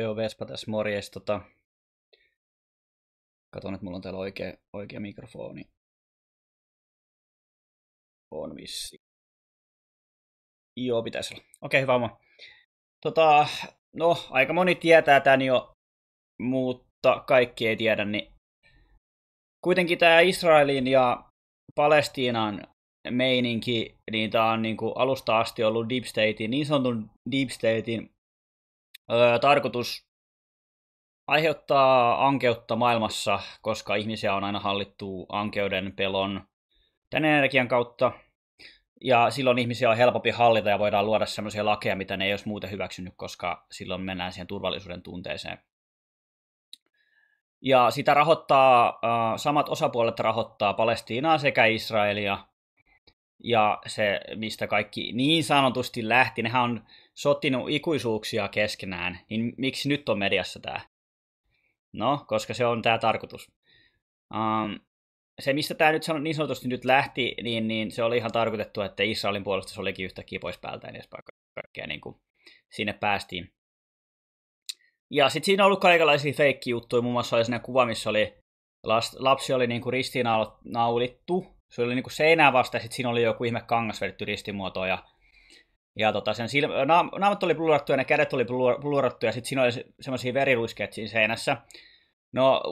Joo, Vespa tässä morjes. Tota... Katon, että mulla on täällä oikea, oikea mikrofoni. On vissi. Joo, pitäisi olla. Okei, hyvä homma. Tota, no, aika moni tietää tämän jo, mutta kaikki ei tiedä, niin kuitenkin tämä Israelin ja Palestiinan meininki, niin tämä on niin kuin alusta asti ollut Deep Statein, niin sanotun Deep Statein Öö, tarkoitus aiheuttaa ankeutta maailmassa, koska ihmisiä on aina hallittu ankeuden pelon tämän energian kautta. Ja silloin ihmisiä on helpompi hallita ja voidaan luoda sellaisia lakeja, mitä ne ei olisi muuten hyväksynyt, koska silloin mennään siihen turvallisuuden tunteeseen. Ja sitä rahoittaa, samat osapuolet rahoittaa Palestiinaa sekä Israelia ja se, mistä kaikki niin sanotusti lähti, nehän on sotinut ikuisuuksia keskenään, niin miksi nyt on mediassa tämä? No, koska se on tämä tarkoitus. Um, se, mistä tämä nyt niin sanotusti nyt lähti, niin, niin se oli ihan tarkoitettu, että Israelin puolesta se olikin yhtäkkiä pois päältä ja niin kaikkea niin kuin sinne päästiin. Ja sitten siinä on ollut kaikenlaisia feikki-juttuja, muun muassa oli siinä kuva, missä oli, lapsi oli niin kuin ristiinnaulittu se oli kuin niinku seinää vasta ja sitten siinä oli joku ihme kangas vedetty ristimuoto ja, ja tota sen silmä, naam, naamat oli blurattu ja ne kädet oli blurattu ja sitten siinä oli semmoisia veriruiskeet siinä seinässä. No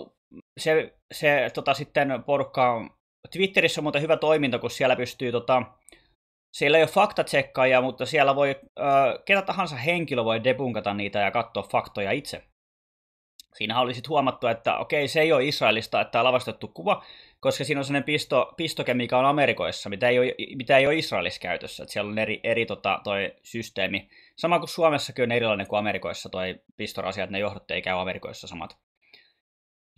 se, se tota, sitten porukka on Twitterissä on muuten hyvä toiminta, kun siellä pystyy tota, siellä ei ole faktatsekkaajia, mutta siellä voi, ö, ketä tahansa henkilö voi debunkata niitä ja katsoa faktoja itse. Siinä oli sitten huomattu, että okei, se ei ole Israelista, että tämä lavastettu kuva, koska siinä on sellainen pisto, pistoke, mikä on Amerikoissa, mitä ei ole, mitä ei ole Israelissa käytössä. Että siellä on eri, eri tota, toi systeemi. Sama kuin Suomessakin on erilainen kuin Amerikoissa toi pistorasia, että ne johdot ei käy Amerikoissa samat.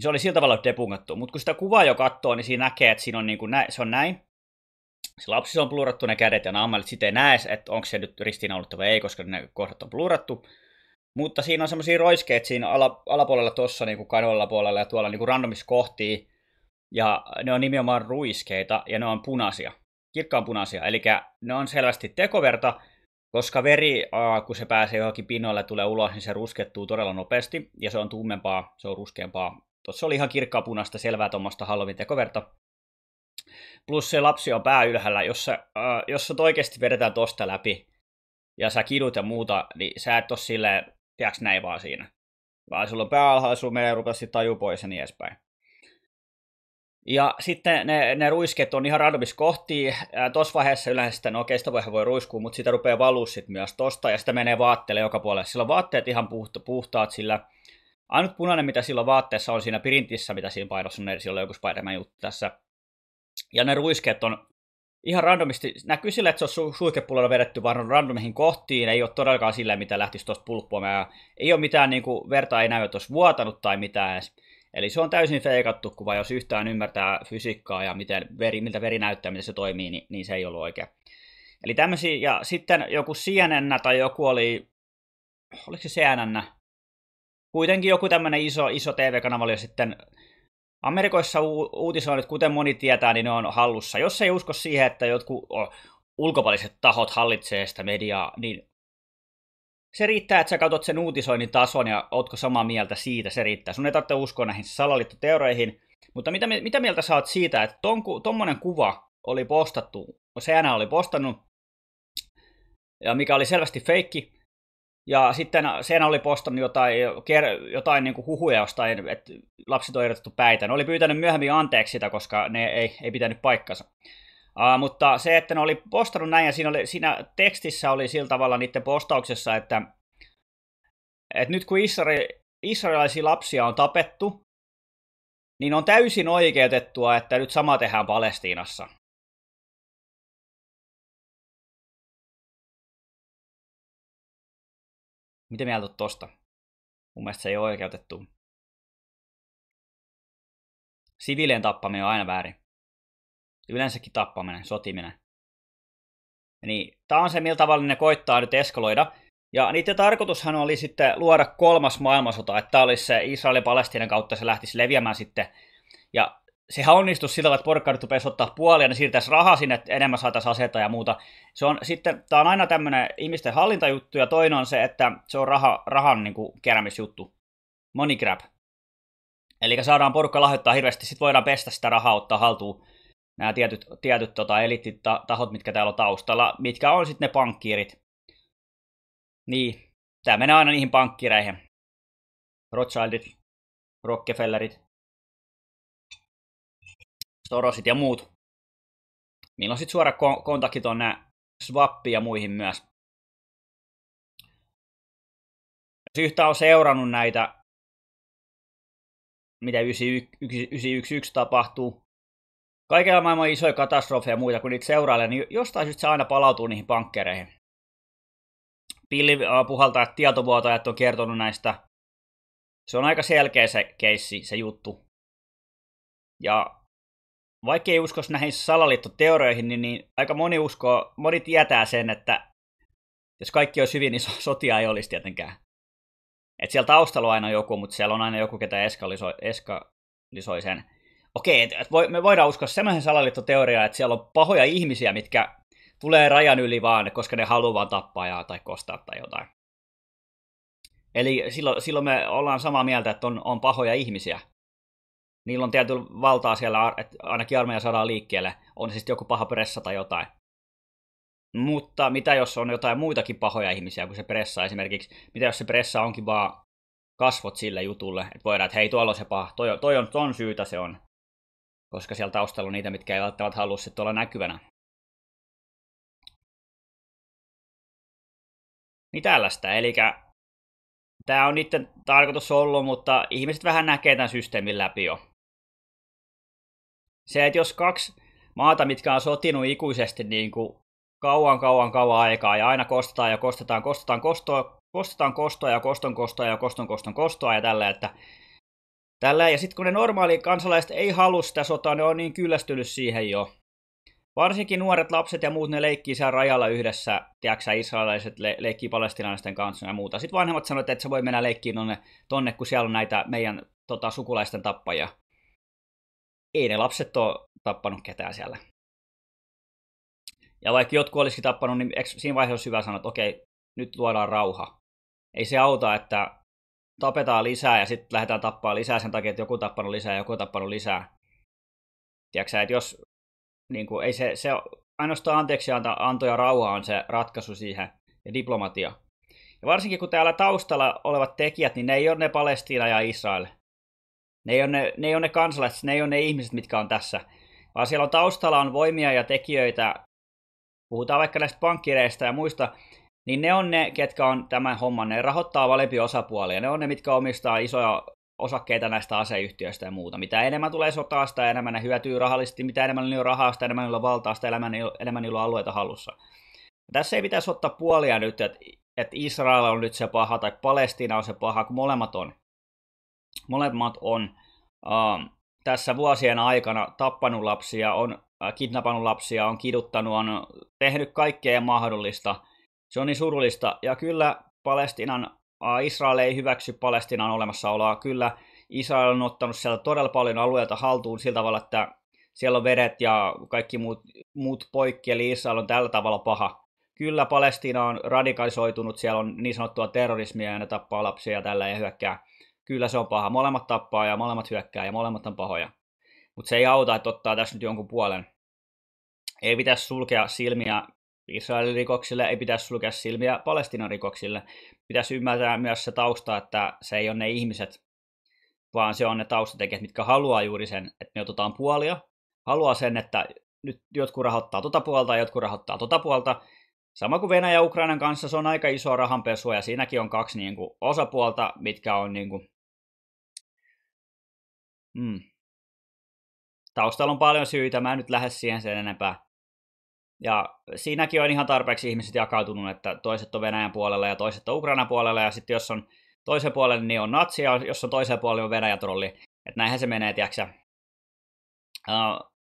Se oli sillä tavalla depungattu, mutta kun sitä kuvaa jo katsoo, niin siinä näkee, että siinä on niin kuin nä- se on näin. Se lapsi on plurattu ne kädet ja naamalit. sitten ei näe, että onko se nyt ristiinnaulittu vai ei, koska ne kohdat on plurattu. Mutta siinä on semmoisia roiskeita siinä ala, alapuolella tuossa niin kadolla puolella ja tuolla niin randomissa kohtia. Ja ne on nimenomaan ruiskeita ja ne on punaisia, kirkkaan punaisia. Eli ne on selvästi tekoverta, koska veri, aa, kun se pääsee johonkin pinnalle tulee ulos, niin se ruskettuu todella nopeasti ja se on tummempaa, se on ruskeampaa. Tuossa oli ihan kirkkaan punaista selvää tuommoista Halloween tekoverta. Plus se lapsi on pää ylhäällä, jos sä, äh, jos sä oikeasti vedetään tosta läpi ja sä kidut ja muuta, niin sä et ole silleen tiedäks näin vaan siinä. Vaan sulla on pääalhaalla, alhaalla, sulla menee rupea sitten taju pois ja niin edespäin. Ja sitten ne, ne ruisket on ihan randomissa kohti. Tuossa vaiheessa yleensä sitten, no okei, sitä voi ruiskua, mutta sitä rupeaa valua sit myös tosta, ja sitä menee vaatteelle joka puolelle. Sillä on vaatteet ihan puhta, puhtaat, sillä ainut punainen, mitä sillä vaatteessa on siinä pirintissä, mitä siinä painossa on, niin sillä on joku spider juttu tässä. Ja ne ruiskeet on ihan randomisti näkyy sillä, että se on su- suihkepullalla vedetty vaan randomihin kohtiin, ei ole todellakaan sillä, mitä lähtisi tuosta pulppuamaan. Ei ole mitään niin kuin, verta ei näy, että olisi vuotanut tai mitään edes. Eli se on täysin feikattu kuva, jos yhtään ymmärtää fysiikkaa ja miten veri, miltä veri näyttää, miten se toimii, niin, niin se ei ollut oikea. Eli tämmöisiä, ja sitten joku CNN tai joku oli, oliko se CNN, kuitenkin joku tämmöinen iso, iso TV-kanava oli sitten Amerikoissa u- uutisoinnit, kuten moni tietää, niin ne on hallussa. Jos ei usko siihen, että jotkut ulkopuoliset tahot hallitsee sitä mediaa, niin se riittää, että sä katsot sen uutisoinnin tason ja ootko samaa mieltä siitä, se riittää. Sun ei tarvitse uskoa näihin salaliittoteoreihin, mutta mitä, mitä mieltä sä oot siitä, että ton, tommonen kuva oli postattu, se oli postannut, ja mikä oli selvästi feikki, ja sitten sen oli postannut jotain, jotain niin kuin huhuja jostain, että lapset on irrotettu päitä. Ne oli pyytänyt myöhemmin anteeksi sitä, koska ne ei, ei pitänyt paikkansa. Uh, mutta se, että ne oli postannut näin, ja siinä, oli, siinä tekstissä oli sillä tavalla niiden postauksessa, että, että nyt kun israel, israelilaisia lapsia on tapettu, niin on täysin oikeutettua, että nyt sama tehdään Palestiinassa. Mitä mieltä olet tosta? Mun mielestä se ei ole oikeutettu. Sivilien tappaminen on aina väärin. Yleensäkin tappaminen, sotiminen. Niin, tämä on se, millä tavalla ne koittaa nyt eskaloida. Ja niiden tarkoitushan oli sitten luoda kolmas maailmansota, että tämä olisi se Israelin Palestiinan kautta se lähtisi leviämään sitten. Ja sehän onnistuisi sillä tavalla, että porkkarit rupeaisi ottaa puolia, ne siirtäisi rahaa sinne, että enemmän saataisiin aseita ja muuta. Se on sitten, tämä on aina tämmöinen ihmisten hallintajuttu, ja toinen on se, että se on raha, rahan niin kuin, keräämisjuttu. Money grab. Eli saadaan porukka lahjoittaa hirveästi, sitten voidaan pestä sitä rahaa, ottaa haltuun nämä tietyt, tietyt tota, eliittitahot, mitkä täällä on taustalla, mitkä on sitten ne pankkiirit. Niin, tämä menee aina niihin pankkireihin. Rothschildit, Rockefellerit, Sorosit ja muut. Niillä on sitten suora ko- kontakti tuonne Swappiin ja muihin myös. Jos yhtä on seurannut näitä, mitä 911 tapahtuu, kaikella maailman isoja katastrofeja ja muita, kun niitä seurailee, niin jostain syystä se aina palautuu niihin pankkereihin. Pilli puhaltaa, että tietovuotajat on kertonut näistä. Se on aika selkeä se keissi, se juttu. Ja vaikka ei uskos näihin salaliittoteorioihin, niin, niin aika moni uskoo, moni tietää sen, että jos kaikki olisi hyvin, niin sotia ei olisi tietenkään. Et siellä taustalla on aina joku, mutta siellä on aina joku, ketä eskalisoi, eskalisoi sen. Okei, et, et voi, me voidaan uskoa semmoisen salaliittoteoriaan, että siellä on pahoja ihmisiä, mitkä tulee rajan yli vaan, koska ne haluaa vaan tappaa ja, tai kostaa tai jotain. Eli silloin, silloin me ollaan samaa mieltä, että on, on pahoja ihmisiä niillä on tietyllä valtaa siellä, että ainakin armeija saadaan liikkeelle, on se sitten joku paha pressa tai jotain. Mutta mitä jos on jotain muitakin pahoja ihmisiä kuin se pressa esimerkiksi? Mitä jos se pressa onkin vaan kasvot sille jutulle, että voidaan, että hei, tuolla on se paha, toi, toi on ton syytä se on. Koska siellä taustalla on niitä, mitkä ei välttämättä halua sitten olla näkyvänä. Niin tällaista, eli tämä on niiden tarkoitus ollut, mutta ihmiset vähän näkee tämän systeemin läpi jo se, että jos kaksi maata, mitkä on sotinut ikuisesti niin kuin kauan, kauan, kauan aikaa ja aina kostetaan ja kostetaan, kostetaan kostoa, kostetaan kostoa ja koston kostoa ja koston koston kostoa ja tällä, että tällä. Ja sitten kun ne normaali kansalaiset ei halua sitä sotaa, ne on niin kyllästynyt siihen jo. Varsinkin nuoret lapset ja muut, ne leikkii siellä rajalla yhdessä, tiedätkö israelaiset le- leikkii palestinaisten kanssa ja muuta. Sitten vanhemmat sanoivat, että se voi mennä leikkiin tonne, tonne, kun siellä on näitä meidän tota, sukulaisten tappajia ei ne lapset ole tappanut ketään siellä. Ja vaikka jotkut olisikin tappanut, niin siinä vaiheessa olisi hyvä sanoa, että okei, nyt luodaan rauha. Ei se auta, että tapetaan lisää ja sitten lähdetään tappaa lisää sen takia, että joku tappanut lisää ja joku tappanut lisää. Tiedätkö että jos niin kuin, ei se, se ainoastaan anteeksi anto ja rauha on se ratkaisu siihen ja diplomatia. Ja varsinkin kun täällä taustalla olevat tekijät, niin ne ei ole ne Palestiina ja Israel, ne ei ole ne, ne, ei ole ne kansalaiset, ne ei ole ne ihmiset, mitkä on tässä. Vaan siellä on taustalla on voimia ja tekijöitä, puhutaan vaikka näistä pankkireista ja muista, niin ne on ne, ketkä on tämän homman, ne rahoittaa valempi osapuolia. Ne on ne, mitkä omistaa isoja osakkeita näistä aseyhtiöistä ja muuta. Mitä enemmän tulee sotaa, sitä enemmän ne hyötyy rahallisesti, mitä enemmän niillä on rahaa, sitä enemmän niillä on valtaa, sitä enemmän niillä, enemmän niillä on alueita hallussa. Tässä ei pitäisi ottaa puolia nyt, että, että Israel on nyt se paha tai Palestiina on se paha, kun molemmat on. Molemmat on äh, tässä vuosien aikana tappanut lapsia, on äh, kidnappanut lapsia, on kiduttanut, on tehnyt kaikkea mahdollista. Se on niin surullista. Ja kyllä Palestinan, äh, Israel ei hyväksy Palestinan olemassaoloa. Kyllä Israel on ottanut siellä todella paljon alueelta haltuun sillä tavalla, että siellä on veret ja kaikki muut, muut poikki, eli Israel on tällä tavalla paha. Kyllä Palestina on radikalisoitunut, siellä on niin sanottua terrorismia ja ne tappaa lapsia ja tällä ei hyökkää kyllä se on paha. Molemmat tappaa ja molemmat hyökkää ja molemmat on pahoja. Mutta se ei auta, että ottaa tässä nyt jonkun puolen. Ei pitäisi sulkea silmiä Israelin rikoksille, ei pitäisi sulkea silmiä Palestinan rikoksille. Pitäisi ymmärtää myös se tausta, että se ei ole ne ihmiset, vaan se on ne taustatekijät, mitkä haluaa juuri sen, että me otetaan puolia. Haluaa sen, että nyt jotkut rahoittaa tuota puolta ja jotkut rahoittaa tuota puolta. Sama kuin Venäjä ja Ukrainan kanssa, se on aika iso rahanpesua ja siinäkin on kaksi niin kuin, osapuolta, mitkä on niin kuin, Mm. Taustalla on paljon syitä, mä en nyt lähde siihen sen enempää. Ja siinäkin on ihan tarpeeksi ihmiset jakautunut, että toiset on Venäjän puolella ja toiset on Ukrainan puolella, ja sitten jos on toisen puolelle, niin on natsi, ja jos on toisen puolelle, niin on Venäjä trolli. Että näinhän se menee, tiiäksä. Uh,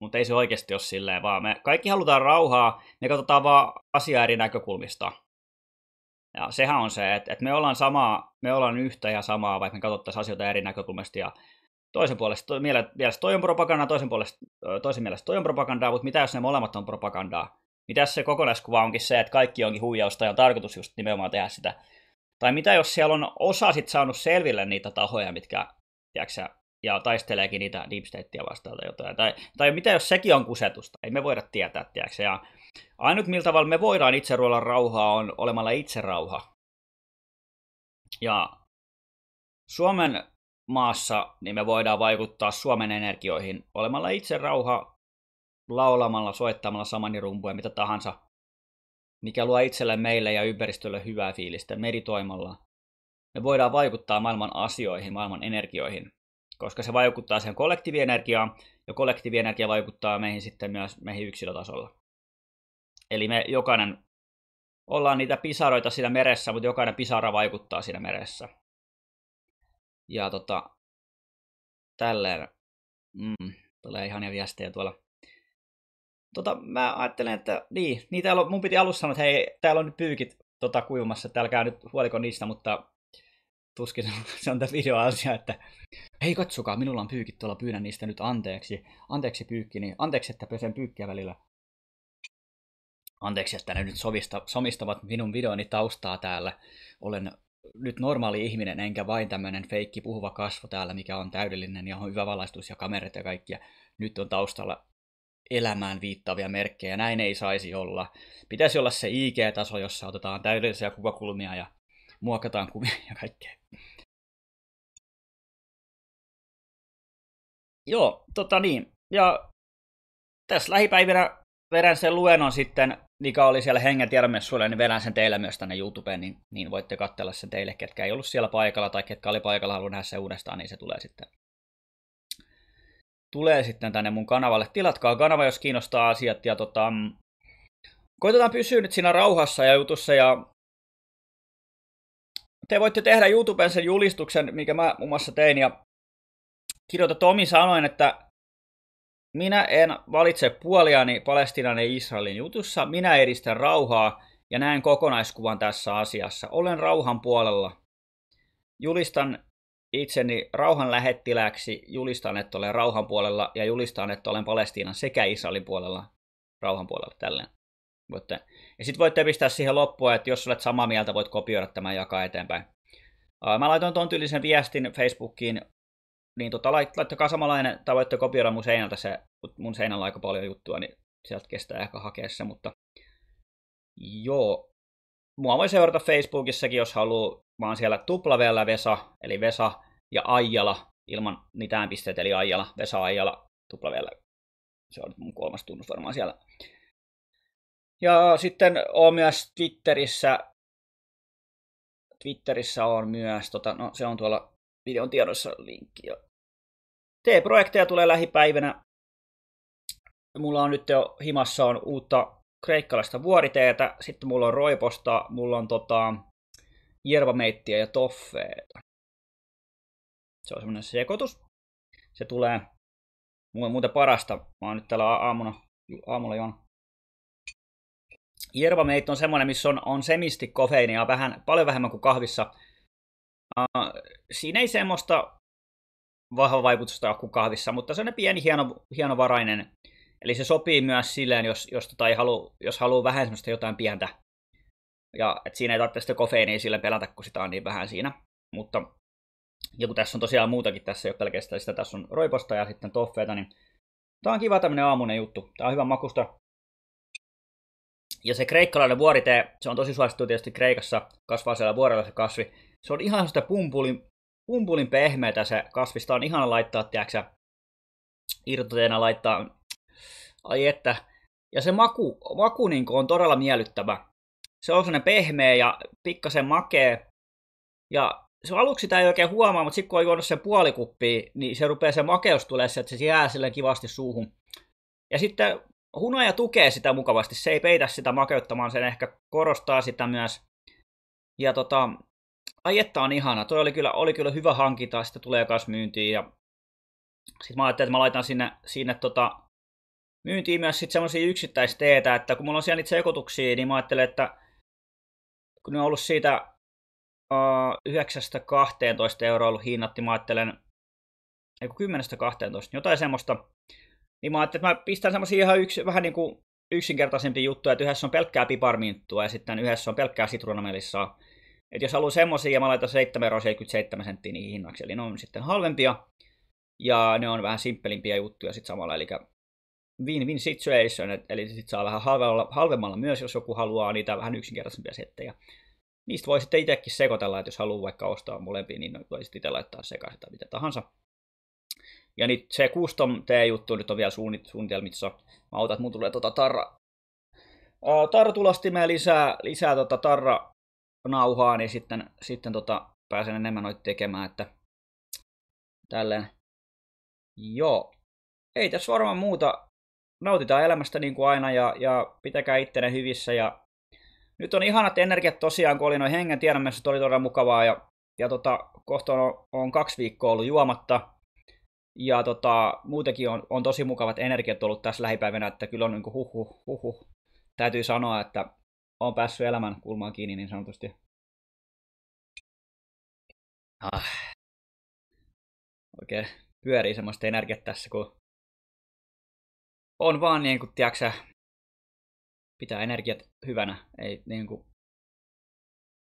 mutta ei se oikeasti ole silleen, vaan me kaikki halutaan rauhaa, me katsotaan vaan asiaa eri näkökulmista. Ja sehän on se, että, että me ollaan samaa, me ollaan yhtä ja samaa, vaikka me katsottaisiin asioita eri näkökulmista ja toisen puolesta to, mielestä toi on propagandaa, toisen, puolesta, toisen mielestä toi on propagandaa, mutta mitä jos ne molemmat on propagandaa? Mitä se kokonaiskuva onkin se, että kaikki onkin huijausta ja on tarkoitus just nimenomaan tehdä sitä? Tai mitä jos siellä on osa sit saanut selville niitä tahoja, mitkä, tiiäksä, ja taisteleekin niitä deep statea vastaan tai jotain. Tai, tai mitä jos sekin on kusetusta? Ei me voida tietää, tiiäksä. Ja ainut millä tavalla me voidaan itse ruolla rauhaa on olemalla itse rauha. Ja Suomen maassa, niin me voidaan vaikuttaa Suomen energioihin olemalla itse rauha laulamalla, soittamalla samani rumpuja, mitä tahansa, mikä luo itselle, meille ja ympäristölle hyvää fiilistä, meditoimalla. Me voidaan vaikuttaa maailman asioihin, maailman energioihin, koska se vaikuttaa siihen kollektiivienergiaan, ja kollektiivienergia vaikuttaa meihin sitten myös meihin yksilötasolla. Eli me jokainen ollaan niitä pisaroita siinä meressä, mutta jokainen pisara vaikuttaa siinä meressä. Ja tota, tälleen mm, tulee ihania viestejä tuolla. Tota, mä ajattelen, että niin, niin täällä on, mun piti alussa sanoa, että hei, täällä on nyt pyykit tota, kuivumassa, että älkää nyt huoliko niistä, mutta tuskin se on tässä videoasia, että hei katsokaa, minulla on pyykit tuolla, pyydän niistä nyt anteeksi. Anteeksi pyykki, niin anteeksi, että pesen pyykkiä välillä. Anteeksi, että ne nyt sovista, somistavat minun videoni taustaa täällä. Olen nyt normaali ihminen, enkä vain tämmöinen feikki puhuva kasvo täällä, mikä on täydellinen ja on hyvä valaistus ja kamerat ja kaikki ja Nyt on taustalla elämään viittaavia merkkejä. Näin ei saisi olla. Pitäisi olla se IG-taso, jossa otetaan täydellisiä kuvakulmia ja muokataan kuvia ja kaikkea. Joo, tota niin. Ja tässä lähipäivinä vedän sen luennon sitten Mika oli siellä hengen tiedämessuilla, niin vedän sen teille myös tänne YouTubeen, niin, niin voitte katsella sen teille, ketkä ei ollut siellä paikalla tai ketkä oli paikalla, haluan nähdä se uudestaan, niin se tulee sitten tulee sitten tänne mun kanavalle. Tilatkaa kanava, jos kiinnostaa asiat. Ja tota, mm, koitetaan pysyä nyt siinä rauhassa ja jutussa. Ja te voitte tehdä YouTuben sen julistuksen, mikä mä muun mm. muassa tein. Ja kirjoita Tomi sanoin, että minä en valitse puoliani Palestinan ja Israelin jutussa, minä edistän rauhaa ja näen kokonaiskuvan tässä asiassa. Olen rauhan puolella. Julistan itseni rauhan lähettiläksi, julistan, että olen rauhan puolella ja julistan, että olen Palestiinan sekä Israelin puolella, rauhan puolella tälleen. Voitte. Ja sitten voitte pistää siihen loppuun, että jos olet samaa mieltä, voit kopioida tämän ja jakaa eteenpäin. Mä laitoin ton tyylisen viestin Facebookiin niin tota, laittakaa samanlainen, tai voitte kopioida mun seinältä se, mun seinällä aika paljon juttua, niin sieltä kestää ehkä hakea se, mutta joo. Mua voi seurata Facebookissakin, jos haluaa. Mä oon siellä tuplavellä Vesa, eli Vesa ja Aijala, ilman mitään pisteitä, eli Aijala, Vesa Aijala, tuplavellä. Se on mun kolmas tunnus varmaan siellä. Ja sitten on myös Twitterissä, Twitterissä on myös, tota, no se on tuolla videon tiedossa linkki, T-projekteja tulee lähipäivinä. Mulla on nyt jo himassa on uutta kreikkalaista vuoriteetä, sitten mulla on roiposta, mulla on tota, jervameittiä ja toffeeta. Se on semmoinen sekoitus. Se tulee mulle muuten parasta. Mä oon nyt täällä aamuna, aamulla juon. Jervameitti on semmoinen, missä on, on semisti kofeiinia, vähän, paljon vähemmän kuin kahvissa. Uh, siinä ei semmoista vahva vaikutusta akkukahvissa, mutta se on pieni hieno, hienovarainen. Eli se sopii myös silleen, jos, jos, tota ei halu, jos haluaa vähän semmoista jotain pientä. Ja et siinä ei tarvitse sitä kofeiniä sille pelätä, kun sitä on niin vähän siinä. Mutta ja kun tässä on tosiaan muutakin, tässä ei ole pelkästään sitä, tässä on roiposta ja sitten toffeita, niin tämä on kiva tämmöinen aamunen juttu. Tämä on hyvä makusta. Ja se kreikkalainen vuoritee, se on tosi suosittu tietysti Kreikassa, kasvaa siellä vuorella se kasvi. Se on ihan sitä pumpulin pumpulin pehmeätä se kasvista on ihana laittaa, tiedäksä, irtoteena laittaa, ai että, ja se maku, maku niin on todella miellyttävä. Se on sellainen pehmeä ja pikkasen makee, ja se aluksi sitä ei oikein huomaa, mutta sitten kun on juonut sen puoli kuppia, niin se rupeaa se makeus tulee, että se jää silleen kivasti suuhun. Ja sitten hunaja tukee sitä mukavasti, se ei peitä sitä makeuttamaan, sen ehkä korostaa sitä myös. Ja tota, Aietta on ihana. Toi oli kyllä, oli kyllä hyvä hankinta, Sitä tulee myös myyntiin. Ja... Sitten mä ajattelin, että mä laitan sinne, sinne tota, myyntiin myös sitten semmoisia yksittäisteetä, että kun mulla on siellä niitä sekoituksia, niin mä ajattelen, että kun ne on ollut siitä uh, äh, 9-12 euroa ollut hinnat, niin mä ajattelen, ei 10-12, jotain semmoista, niin mä ajattelin, että mä pistän semmoisia ihan yksi, vähän niin kuin yksinkertaisempi juttu, että yhdessä on pelkkää piparminttua ja sitten yhdessä on pelkkää sitruunamelissaa. Et jos haluaa semmoisia ja mä laitan 7,77 senttiä niihin hinnaksi, eli ne on sitten halvempia ja ne on vähän simppelimpiä juttuja sitten samalla, eli win-win situation, eli sitten saa vähän halvemmalla, halvemmalla myös, jos joku haluaa niitä vähän yksinkertaisempia settejä. Niistä voi sitten itsekin sekoitella, että jos haluaa vaikka ostaa molempia, niin voi sitten itse laittaa sekaisin tai mitä tahansa. Ja nyt se custom T-juttu nyt on vielä suunnitelmissa. Mä otan, että mun tulee tota tarra, tarra tulostimeen lisää, lisää tota tarra nauhaa, niin sitten, sitten tota, pääsen enemmän noita tekemään, että tälleen. Joo. Ei tässä varmaan muuta. Nautitaan elämästä niin kuin aina ja, ja pitäkää ittenne hyvissä ja nyt on ihanat energiat tosiaan, kun oli noin hengen tiedämässä, oli todella mukavaa ja, ja tota, kohta on, on, kaksi viikkoa ollut juomatta. Ja tota, muutenkin on, on, tosi mukavat energiat ollut tässä lähipäivänä, että kyllä on niin kuin huhu huh, Täytyy sanoa, että on päässyt elämän kulmaan kiinni niin sanotusti. Ah. Oikein pyörii semmoista energiat tässä, kun on vaan niin kuin, tiiäksä, pitää energiat hyvänä. Ei niin kuin,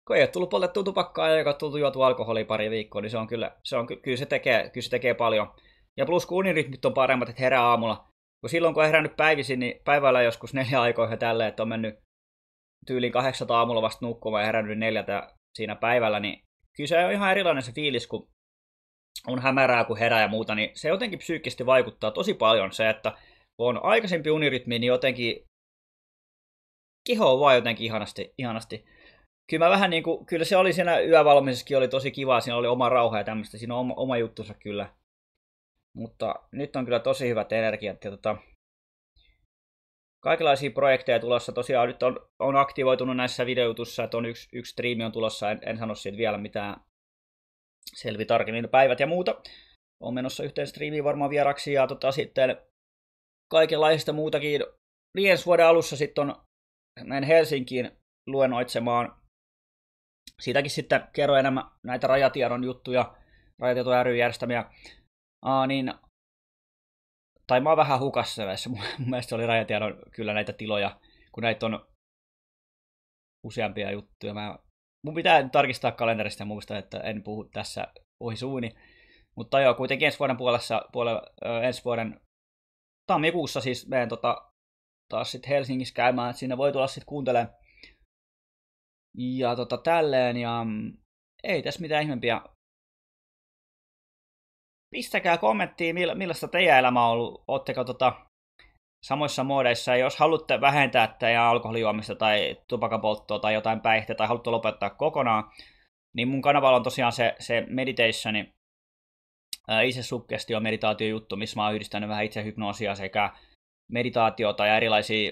kun ei ole tullut poltettua tupakkaa ja ei ole tullut juotua alkoholia pari viikkoa, niin se on kyllä, se on, kyllä, se tekee, kyllä se tekee paljon. Ja plus kun unirytmit on paremmat, että herää aamulla. Kun silloin kun on herännyt päivisin, niin päivällä joskus neljä aikoihin tälleen, että on mennyt tyyliin kahdeksan aamulla vasta nukkumaan ja herännyt neljältä siinä päivällä, niin kyllä se on ihan erilainen se fiilis, kun on hämärää, kun herää ja muuta, niin se jotenkin psyykkisesti vaikuttaa tosi paljon se, että kun on aikaisempi unirytmi, niin jotenkin keho on vaan jotenkin ihanasti, ihanasti kyllä mä vähän niin kuin, kyllä se oli siinä yövalmisessakin oli tosi kiva, siinä oli oma rauha ja tämmöistä, siinä on oma, oma juttunsa kyllä. Mutta nyt on kyllä tosi hyvät energiat ja tota, kaikenlaisia projekteja tulossa. Tosiaan nyt on, on aktivoitunut näissä videotussa, että on yksi, yksi striimi on tulossa, en, en sano siitä vielä mitään selvi tarkemmin päivät ja muuta. On menossa yhteen striimiin varmaan vieraksi ja tota, sitten kaikenlaista muutakin. Niin ensi vuoden alussa sitten on menen Helsinkiin luennoitsemaan. Siitäkin sitten kerro enemmän näitä rajatiedon juttuja, rajatietoja ry järjestämiä. Aa, niin tai mä oon vähän hukassa näissä. Mun mielestä oli rajatiedon kyllä näitä tiloja, kun näitä on useampia juttuja. Mä, mun pitää tarkistaa kalenterista ja muista, että en puhu tässä ohi suuni. Mutta joo, kuitenkin ensi vuoden puolessa, puolella, ensi vuoden tammikuussa siis meidän tota, taas sitten Helsingissä käymään, että sinne voi tulla sitten kuuntelemaan. Ja tota, tälleen, ja mm, ei tässä mitään ihmeempiä pistäkää kommenttia, millaista teidän elämä on ollut. Oletteko tota, samoissa muodeissa. jos haluatte vähentää teidän alkoholijuomista tai tupakapolttoa tai jotain päihteitä tai haluatte lopettaa kokonaan, niin mun kanavalla on tosiaan se, se meditationi, itse sukkesti on meditaatiojuttu, missä mä oon yhdistänyt vähän itse hypnoosia sekä meditaatiota ja erilaisia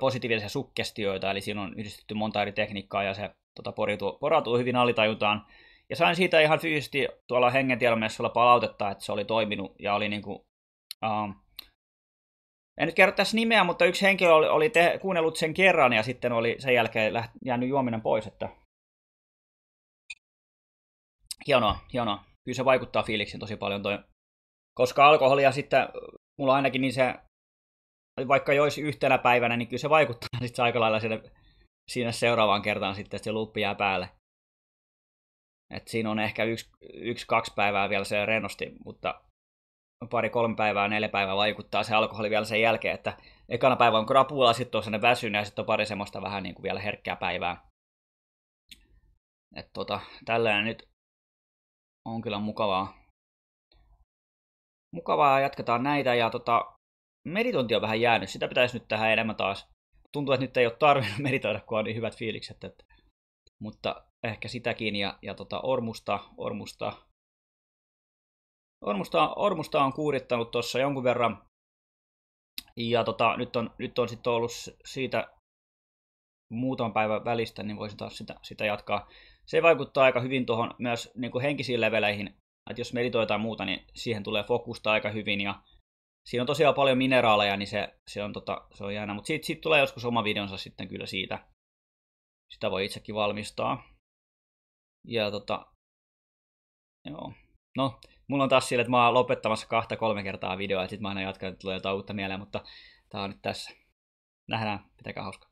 positiivisia sukkestioita, eli siinä on yhdistetty monta eri tekniikkaa ja se tota, poratuu porautuu hyvin alitajuntaan ja sain siitä ihan fyysisesti tuolla hengentiedonmessulla palautetta, että se oli toiminut ja oli niin kuin, ähm, en nyt kerro tässä nimeä, mutta yksi henkilö oli, oli te, kuunnellut sen kerran ja sitten oli sen jälkeen läht, jäänyt juominen pois. Että... Hienoa, hienoa. Kyllä se vaikuttaa fiiliksiin tosi paljon toi. Koska alkoholia sitten, äh, mulla ainakin niin se, vaikka joisi yhtenä päivänä, niin kyllä se vaikuttaa sitten aika lailla siinä, siinä seuraavaan kertaan sitten, että se luppi jää päälle. Et siinä on ehkä yksi, yksi, kaksi päivää vielä se rennosti, mutta pari, kolme päivää, neljä päivää vaikuttaa se alkoholi vielä sen jälkeen, että ekana päivä on krapula, sitten on sellainen väsynyt ja sitten on pari semmoista vähän niin kuin vielä herkkää päivää. Et tota, tällainen nyt on kyllä mukavaa. Mukavaa, jatketaan näitä ja tota, meditointi on vähän jäänyt, sitä pitäisi nyt tähän enemmän taas. Tuntuu, että nyt ei ole tarvinnut meditoida, kun on niin hyvät fiilikset, että mutta ehkä sitäkin ja, ja tota Ormusta, Ormusta, Ormusta, Ormusta on kuurittanut tuossa jonkun verran. Ja tota, nyt on, nyt on sitten ollut siitä muutaman päivän välistä, niin voisin taas sitä, sitä jatkaa. Se vaikuttaa aika hyvin tuohon myös niin kuin henkisiin leveleihin, että jos meditoitaan muuta, niin siihen tulee fokusta aika hyvin ja siinä on tosiaan paljon mineraaleja, niin se, se on, tota, se on jäänä, mutta siitä, siitä tulee joskus oma videonsa sitten kyllä siitä sitä voi itsekin valmistaa. Ja tota, joo. No, mulla on taas sille, että mä oon lopettamassa kahta kolme kertaa videoa, ja sit mä aina jatkan, että tulee jotain uutta mieleen, mutta tää on nyt tässä. Nähdään, pitäkää hauskaa.